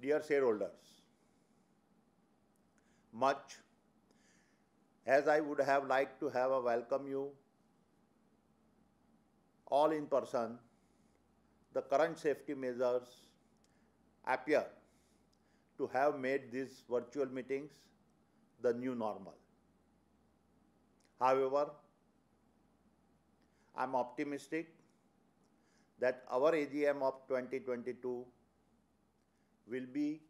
Dear shareholders, much as I would have liked to have a welcome you all in person, the current safety measures appear to have made these virtual meetings the new normal. However, I am optimistic that our AGM of 2022 will be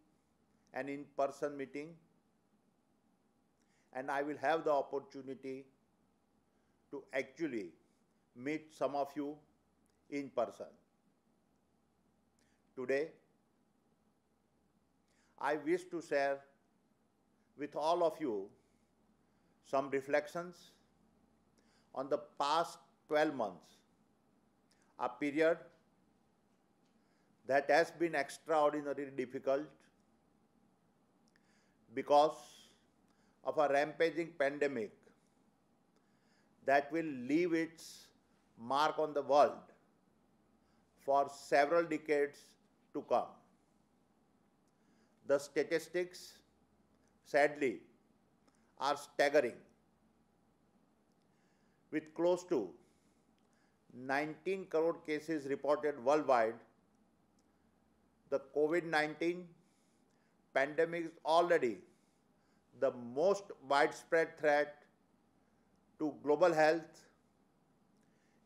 an in person meeting, and I will have the opportunity to actually meet some of you in person. Today, I wish to share with all of you some reflections on the past 12 months, a period that has been extraordinarily difficult because of a rampaging pandemic that will leave its mark on the world for several decades to come. The statistics, sadly, are staggering, with close to 19 crore cases reported worldwide the COVID-19 pandemic is already the most widespread threat to global health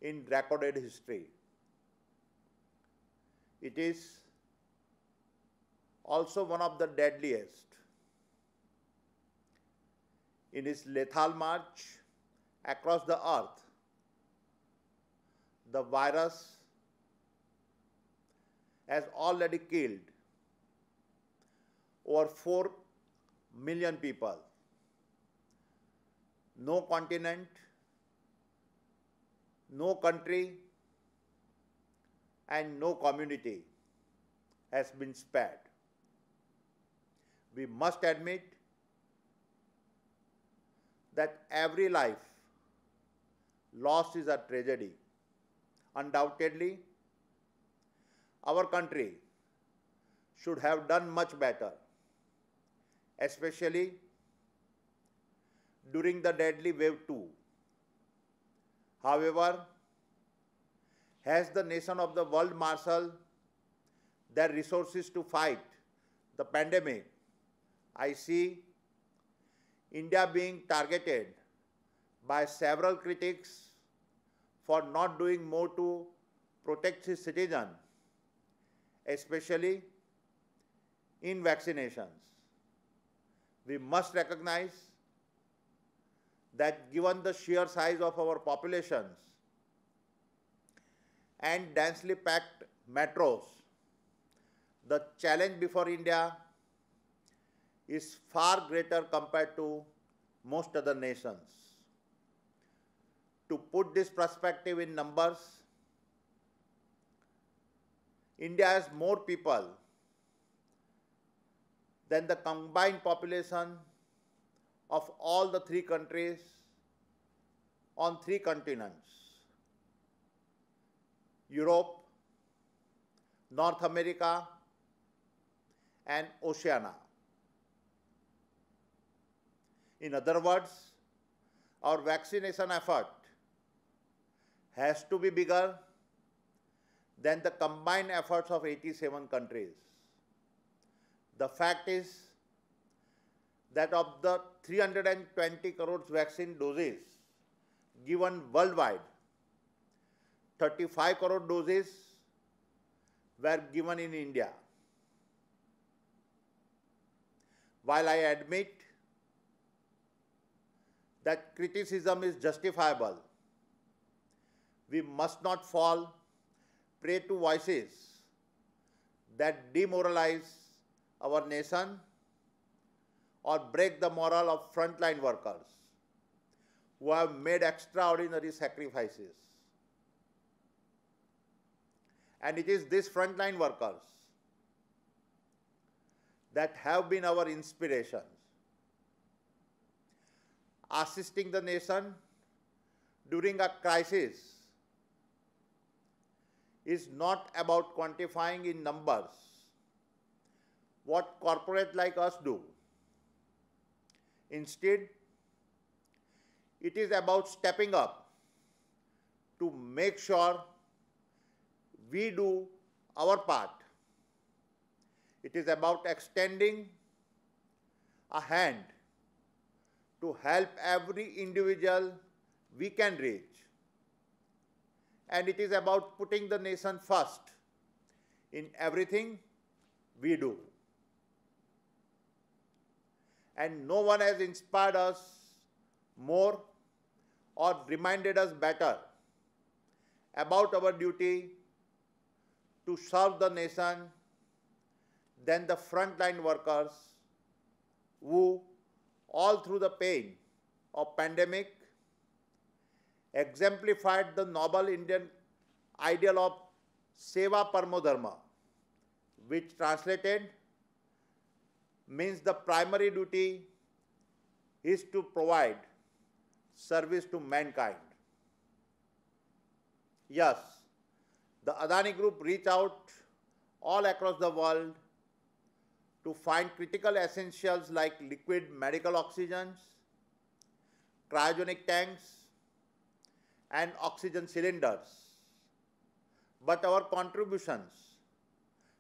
in recorded history. It is also one of the deadliest. In its lethal march across the earth, the virus has already killed over 4 million people. No continent, no country, and no community has been spared. We must admit that every life lost is a tragedy. Undoubtedly, our country should have done much better, especially during the deadly wave 2. However, has the nation of the world marshal their resources to fight the pandemic? I see India being targeted by several critics for not doing more to protect its citizens especially in vaccinations. We must recognize that given the sheer size of our populations and densely packed metros, the challenge before India is far greater compared to most other nations. To put this perspective in numbers, India has more people than the combined population of all the three countries on three continents Europe, North America, and Oceania. In other words, our vaccination effort has to be bigger than the combined efforts of 87 countries. The fact is that of the 320 crores vaccine doses given worldwide, 35 crore doses were given in India. While I admit that criticism is justifiable, we must not fall Pray to voices that demoralize our nation or break the morale of frontline workers who have made extraordinary sacrifices. And it is these frontline workers that have been our inspirations, assisting the nation during a crisis is not about quantifying in numbers what corporate like us do. Instead, it is about stepping up to make sure we do our part. It is about extending a hand to help every individual we can reach and it is about putting the nation first in everything we do. And no one has inspired us more or reminded us better about our duty to serve the nation than the frontline workers who, all through the pain of pandemic exemplified the noble Indian ideal of Seva dharma, which translated means the primary duty is to provide service to mankind. Yes, the Adani Group reached out all across the world to find critical essentials like liquid medical oxygens, cryogenic tanks, and oxygen cylinders. But our contributions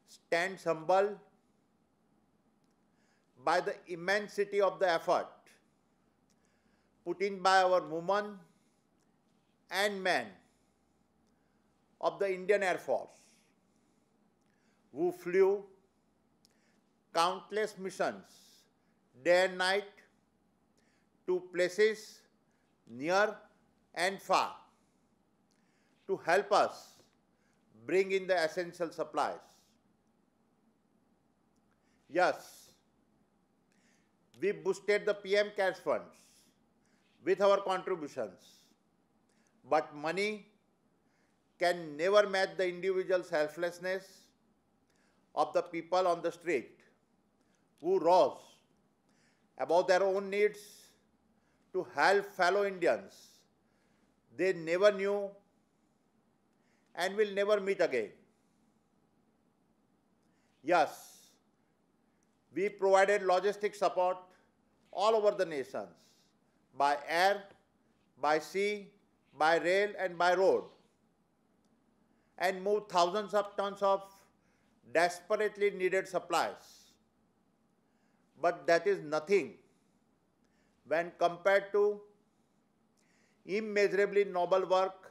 stand humble by the immensity of the effort put in by our women and men of the Indian Air Force who flew countless missions day and night to places near and far to help us bring in the essential supplies. Yes, we boosted the PM cash funds with our contributions, but money can never match the individual selflessness of the people on the street who rose about their own needs to help fellow Indians they never knew and will never meet again. Yes, we provided logistic support all over the nations by air, by sea, by rail and by road and moved thousands of tons of desperately needed supplies. But that is nothing when compared to immeasurably noble work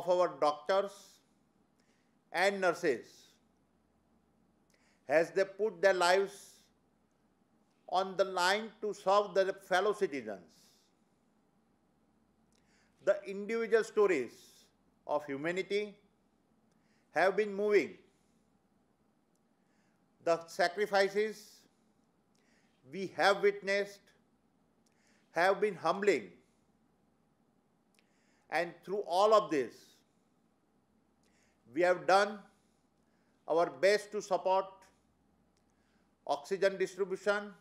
of our doctors and nurses as they put their lives on the line to serve their fellow citizens. The individual stories of humanity have been moving. The sacrifices we have witnessed have been humbling and through all of this, we have done our best to support oxygen distribution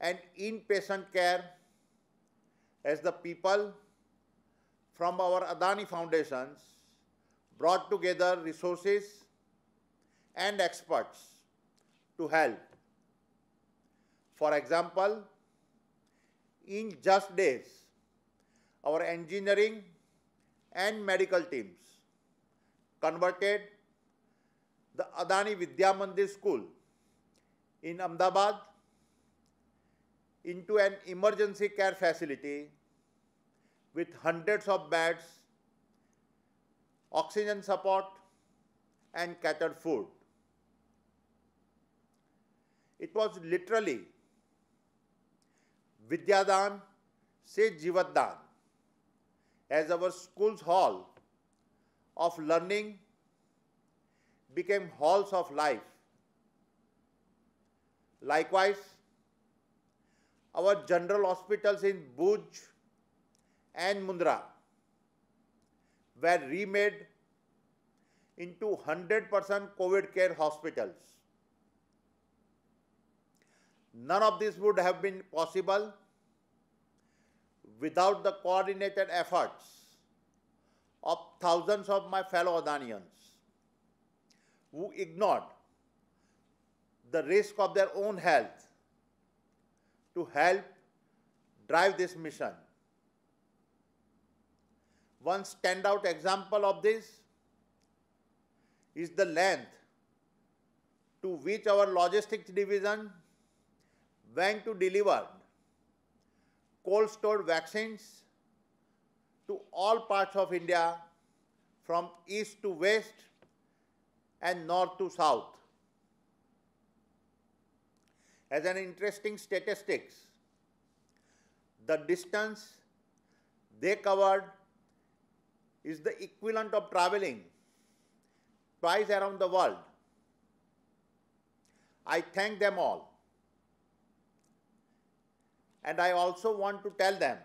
and inpatient care as the people from our Adani foundations brought together resources and experts to help. For example, in just days, our engineering and medical teams converted the Adani Vidya Mandir School in Ahmedabad into an emergency care facility with hundreds of beds, oxygen support, and catered food. It was literally Vidyadan से जीवतदान as our school's hall of learning became halls of life. Likewise, our general hospitals in Bhuj and Mundra were remade into 100% COVID care hospitals. None of this would have been possible without the coordinated efforts of thousands of my fellow Adanians who ignored the risk of their own health to help drive this mission. One standout example of this is the length to which our logistics division went to deliver cold stored vaccines to all parts of India from east to west and north to south. As an interesting statistics, the distance they covered is the equivalent of traveling twice around the world. I thank them all and I also want to tell them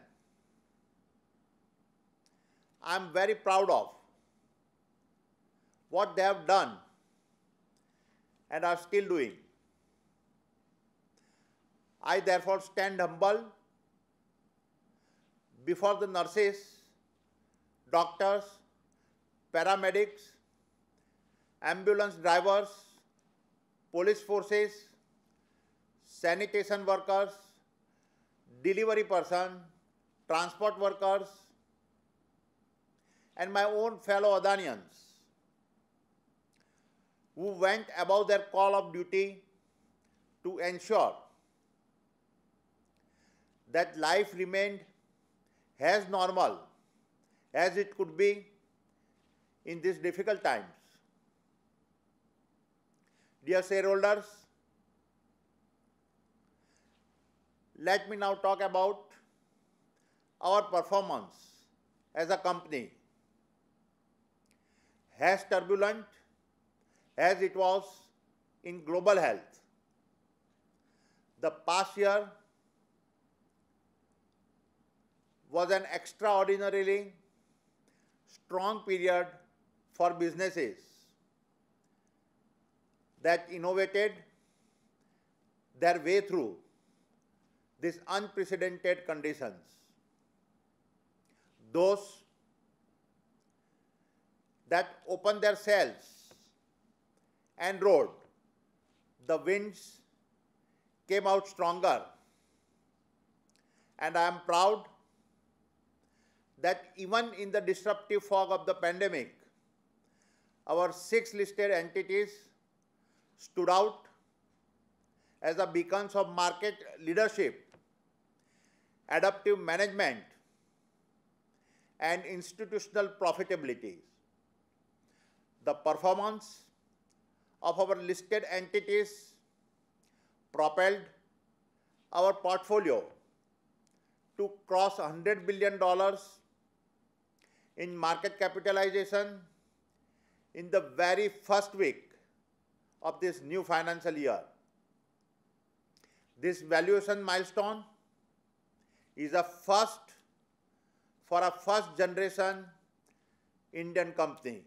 I am very proud of what they have done and are still doing. I therefore stand humble before the nurses, doctors, paramedics, ambulance drivers, police forces, sanitation workers, delivery person, transport workers, and my own fellow Adanians who went above their call of duty to ensure that life remained as normal as it could be in these difficult times. Dear shareholders, let me now talk about our performance as a company. As turbulent as it was in global health, the past year was an extraordinarily strong period for businesses that innovated their way through these unprecedented conditions. Those that open their cells and rode, the winds came out stronger. And I am proud that even in the disruptive fog of the pandemic, our six listed entities stood out as the beacons of market leadership adaptive management, and institutional profitability. The performance of our listed entities propelled our portfolio to cross $100 billion in market capitalization in the very first week of this new financial year. This valuation milestone is a first for a first generation Indian company.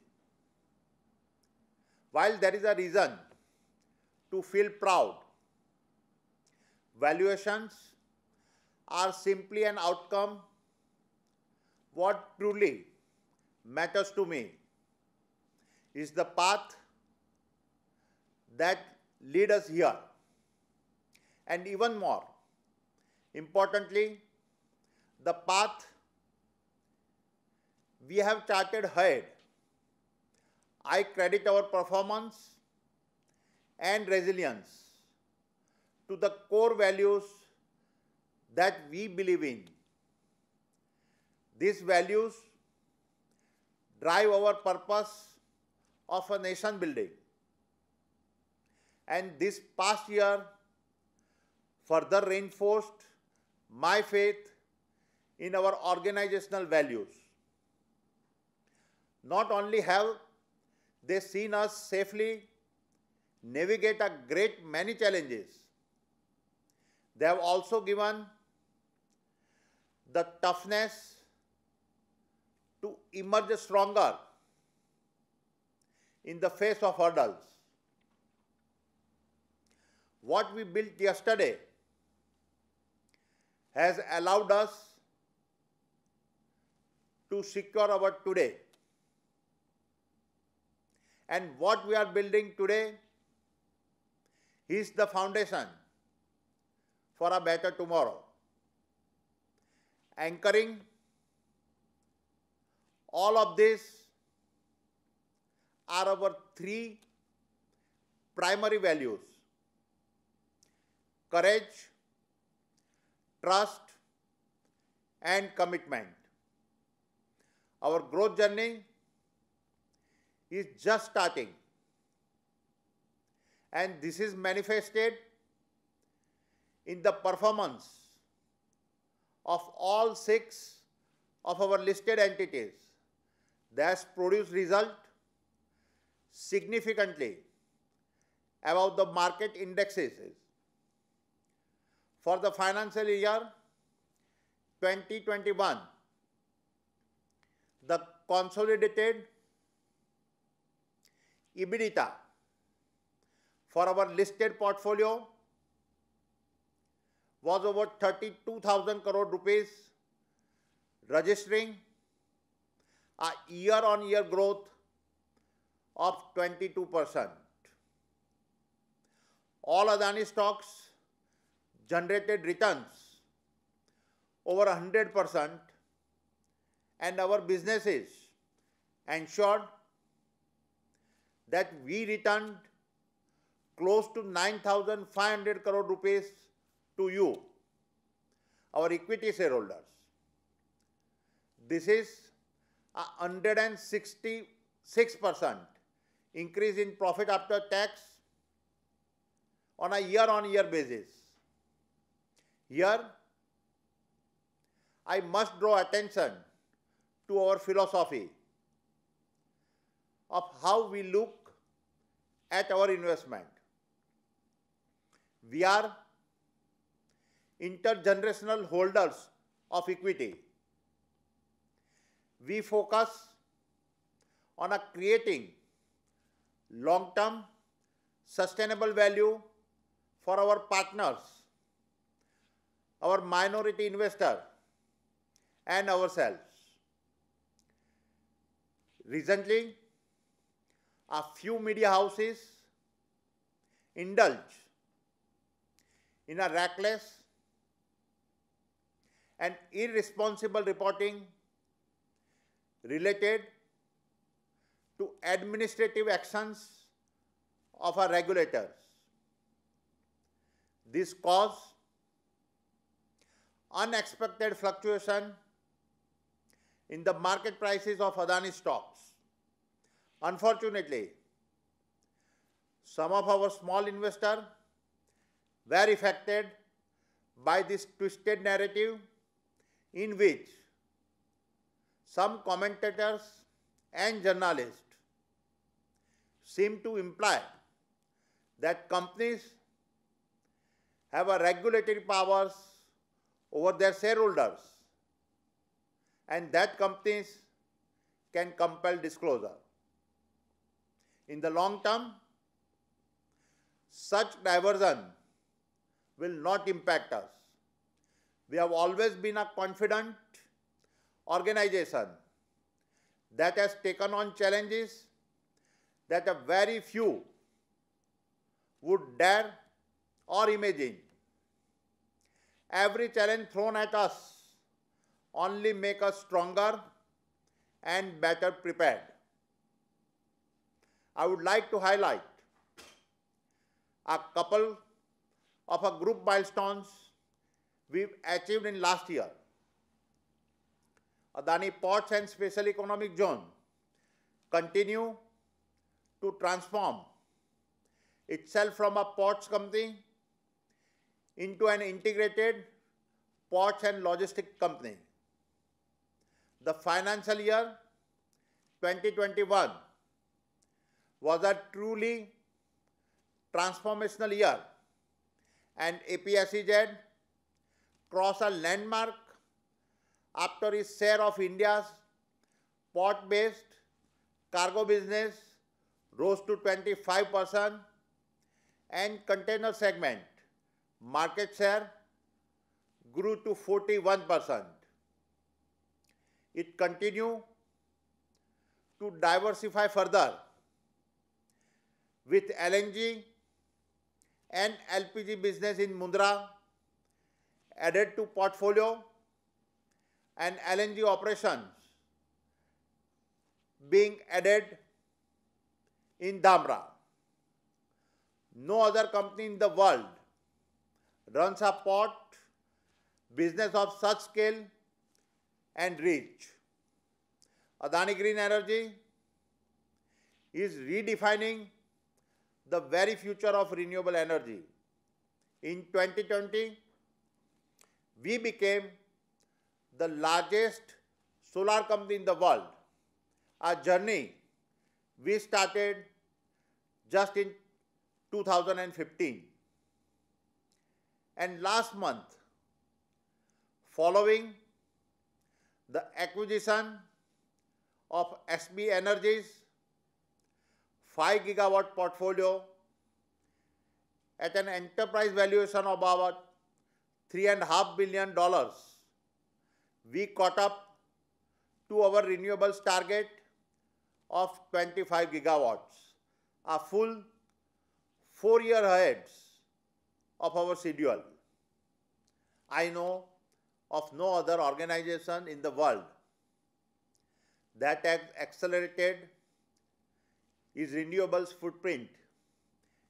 While there is a reason to feel proud, valuations are simply an outcome what truly matters to me is the path that lead us here and even more importantly the path we have charted ahead. I credit our performance and resilience to the core values that we believe in. These values drive our purpose of a nation building. And this past year further reinforced my faith in our organizational values. Not only have they seen us safely navigate a great many challenges, they have also given the toughness to emerge stronger in the face of hurdles. What we built yesterday has allowed us to secure our today. And what we are building today is the foundation for a better tomorrow. Anchoring all of this are our three primary values courage, trust, and commitment. Our growth journey is just starting. And this is manifested in the performance of all six of our listed entities that produced result significantly above the market indexes for the financial year 2021 the consolidated EBITDA for our listed portfolio was over 32,000 crore rupees, registering a year-on-year -year growth of 22%. All Adani stocks generated returns over 100% and our businesses ensured that we returned close to 9,500 crore rupees to you, our equity shareholders. This is 166% increase in profit after tax on a year-on-year -year basis. Here, I must draw attention to our philosophy of how we look at our investment. We are intergenerational holders of equity. We focus on a creating long-term sustainable value for our partners, our minority investor and ourselves. Recently, a few media houses indulge in a reckless and irresponsible reporting related to administrative actions of our regulators. This caused unexpected fluctuation in the market prices of Adani stocks. Unfortunately, some of our small investors were affected by this twisted narrative in which some commentators and journalists seem to imply that companies have a regulatory powers over their shareholders and that companies can compel disclosure. In the long term, such diversion will not impact us. We have always been a confident organization that has taken on challenges that a very few would dare or imagine. Every challenge thrown at us only make us stronger and better prepared. I would like to highlight a couple of a group milestones we've achieved in last year. Adani Ports and Special Economic Zone continue to transform itself from a ports company into an integrated ports and logistic company the financial year 2021 was a truly transformational year and APSEZ crossed a landmark after its share of India's port-based cargo business rose to 25% and container segment market share grew to 41% it continue to diversify further with LNG and LPG business in Mundra added to portfolio and LNG operations being added in Dhamra. No other company in the world runs a port business of such scale and reach. Adani Green Energy is redefining the very future of renewable energy. In 2020, we became the largest solar company in the world. A journey we started just in 2015. And last month, following the acquisition of SB Energies 5 gigawatt portfolio at an enterprise valuation of about $3.5 billion. We caught up to our renewables target of 25 gigawatts, a full four year ahead of our schedule. I know of no other organization in the world that has accelerated its renewables footprint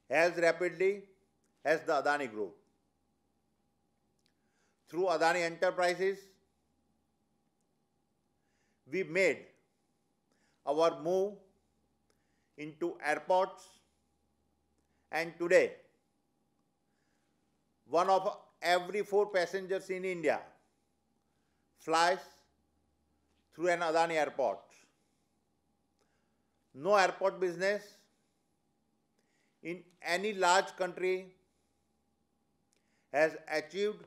as rapidly as the Adani Group. Through Adani Enterprises, we made our move into airports and today one of every four passengers in India flies through an Adani airport. No airport business in any large country has achieved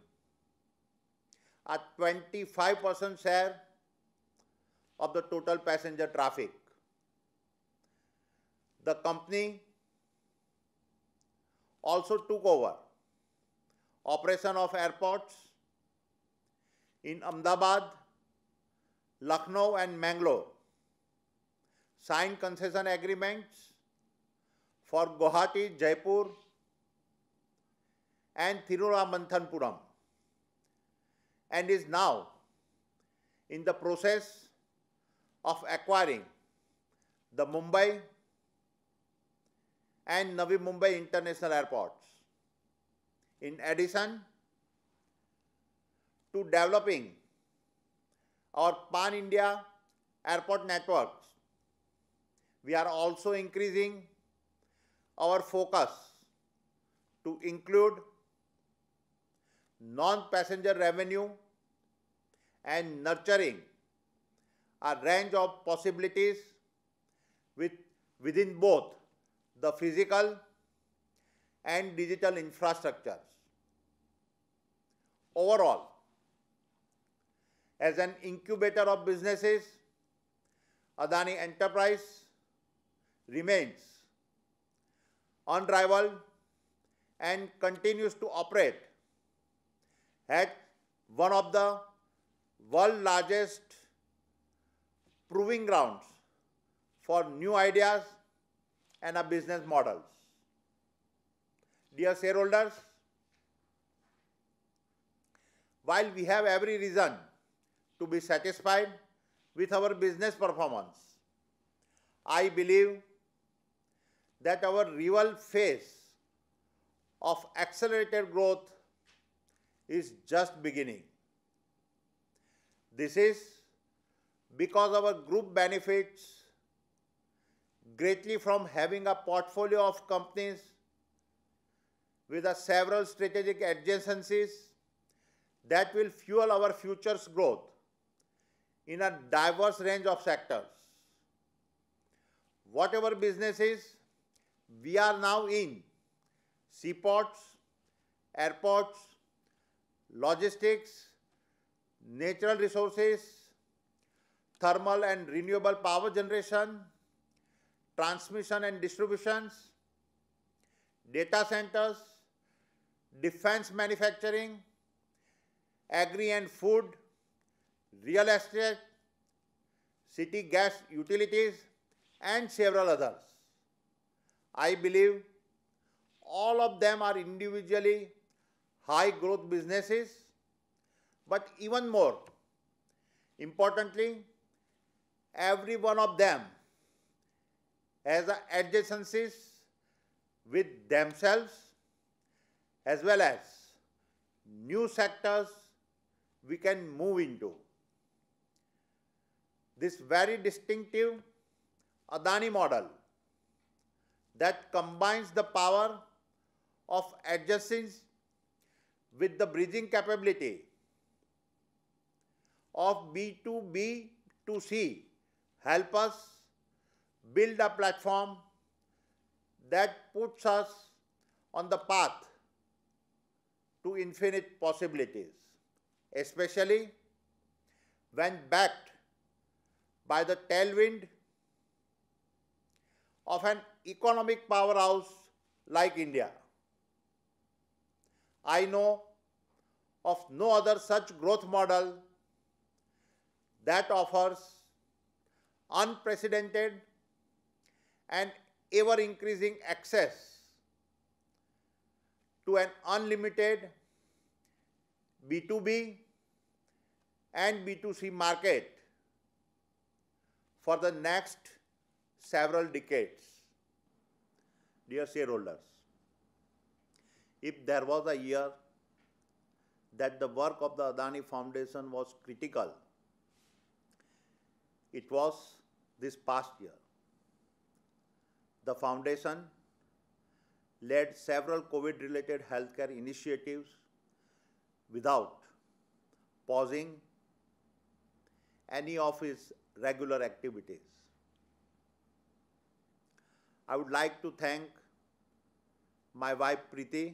a 25% share of the total passenger traffic. The company also took over operation of airports in Ahmedabad, Lucknow and Mangalore, signed concession agreements for Guwahati, Jaipur and Thiruvananthapuram and is now in the process of acquiring the Mumbai and Navi Mumbai International Airports. In addition, to developing our pan India airport networks. We are also increasing our focus to include non-passenger revenue and nurturing a range of possibilities with, within both the physical and digital infrastructures. Overall, as an incubator of businesses, Adani Enterprise remains unrivaled and continues to operate at one of the world's largest proving grounds for new ideas and a business models. Dear shareholders, while we have every reason to be satisfied with our business performance. I believe that our real phase of accelerated growth is just beginning. This is because our group benefits greatly from having a portfolio of companies with a several strategic adjacencies that will fuel our future's growth in a diverse range of sectors. Whatever businesses we are now in, seaports, airports, logistics, natural resources, thermal and renewable power generation, transmission and distributions, data centers, defense manufacturing, agri and food, real estate, city gas utilities, and several others. I believe all of them are individually high growth businesses, but even more importantly, every one of them has adjacencies with themselves as well as new sectors we can move into this very distinctive Adani model that combines the power of adjacency with the bridging capability of B 2 B to C help us build a platform that puts us on the path to infinite possibilities, especially when backed by the tailwind of an economic powerhouse like India. I know of no other such growth model that offers unprecedented and ever increasing access to an unlimited B2B and B2C market for the next several decades. Dear shareholders, if there was a year that the work of the Adani Foundation was critical, it was this past year. The foundation led several COVID-related healthcare initiatives without pausing any of its regular activities. I would like to thank my wife Preeti,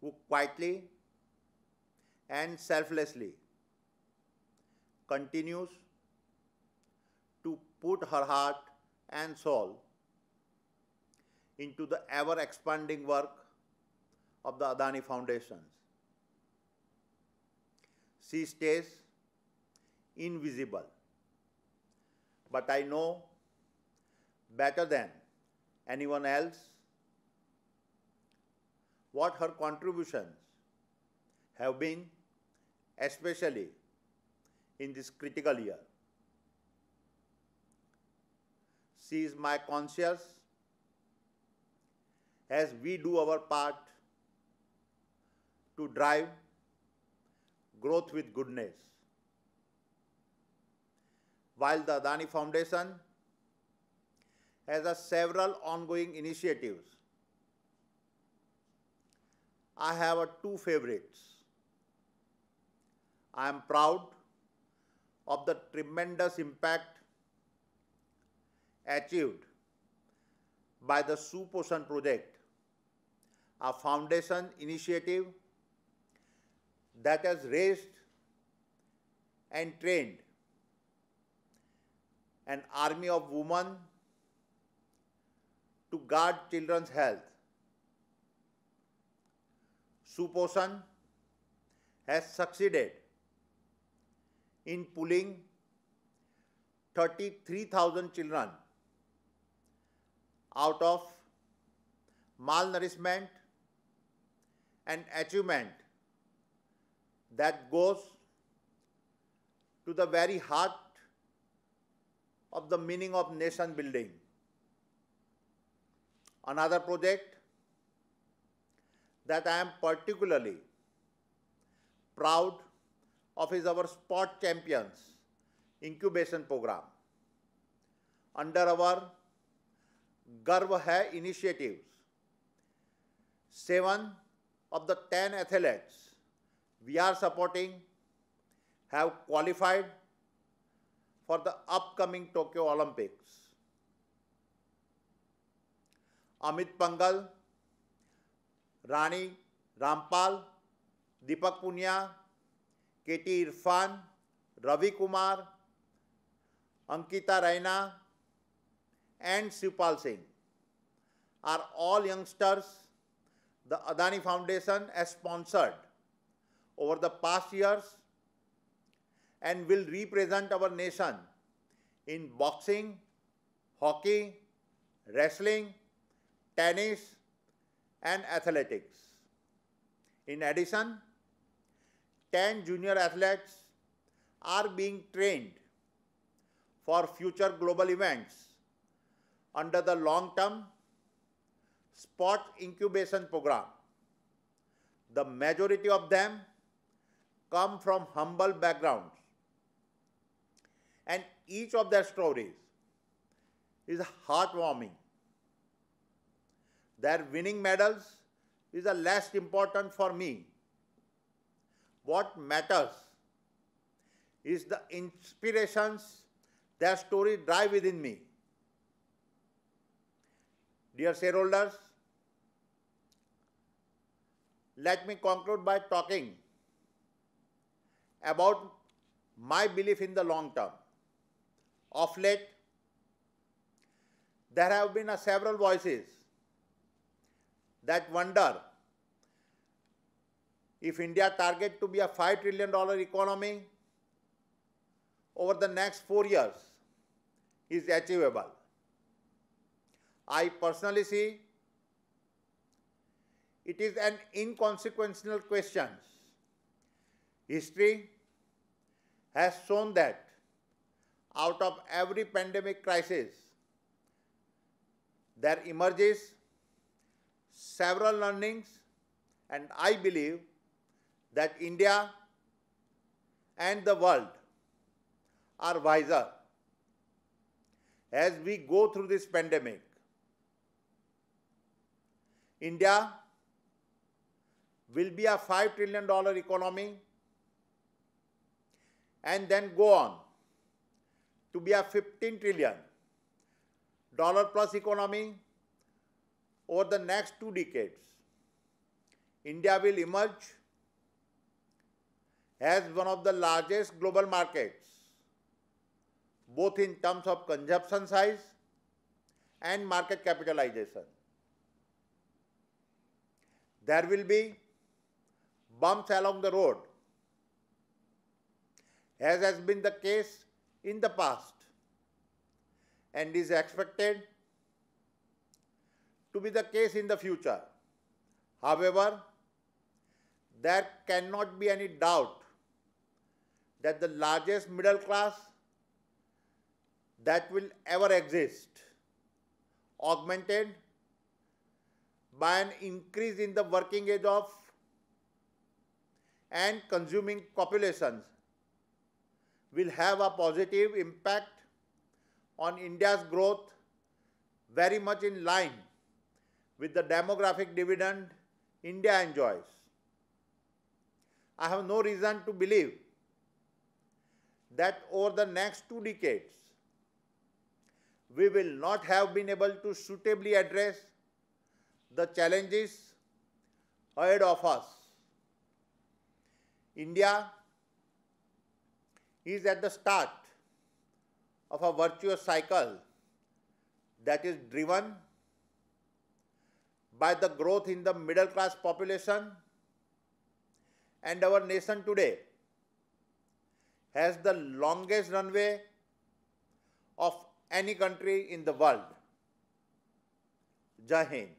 who quietly and selflessly continues to put her heart and soul into the ever expanding work of the Adani Foundations. She stays invisible. But I know better than anyone else what her contributions have been, especially in this critical year. She is my conscience as we do our part to drive growth with goodness while the Adani Foundation has a several ongoing initiatives. I have a two favorites. I am proud of the tremendous impact achieved by the Ocean project, a foundation initiative that has raised and trained an army of women to guard children's health. Suposan has succeeded in pulling 33,000 children out of malnourishment and achievement that goes to the very heart of the meaning of nation building. Another project that I am particularly proud of is our Sport Champions incubation program. Under our Garv Hai initiatives, seven of the ten athletes we are supporting have qualified for the upcoming Tokyo Olympics. Amit Pangal, Rani Rampal, Deepak Punia के Irfan, Ravi Kumar, Ankita Raina and Sipal Singh are all youngsters the Adani Foundation has sponsored over the past years and will represent our nation in boxing, hockey, wrestling, tennis, and athletics. In addition, 10 junior athletes are being trained for future global events under the long-term sports incubation program. The majority of them come from humble backgrounds and each of their stories is heartwarming. Their winning medals is the less important for me. What matters is the inspirations their story drive within me. Dear shareholders, let me conclude by talking about my belief in the long term. Of late, there have been several voices that wonder if India target to be a $5 trillion economy over the next four years is achievable. I personally see it is an inconsequential question. History has shown that out of every pandemic crisis, there emerges several learnings, and I believe that India and the world are wiser as we go through this pandemic. India will be a $5 trillion economy and then go on to be a 15 trillion dollar plus economy over the next two decades. India will emerge as one of the largest global markets, both in terms of consumption size and market capitalization. There will be bumps along the road, as has been the case in the past and is expected to be the case in the future. However, there cannot be any doubt that the largest middle class that will ever exist, augmented by an increase in the working age of and consuming populations will have a positive impact on India's growth very much in line with the demographic dividend India enjoys. I have no reason to believe that over the next two decades, we will not have been able to suitably address the challenges ahead of us. India is at the start of a virtuous cycle that is driven by the growth in the middle class population and our nation today has the longest runway of any country in the world. Jai Hind.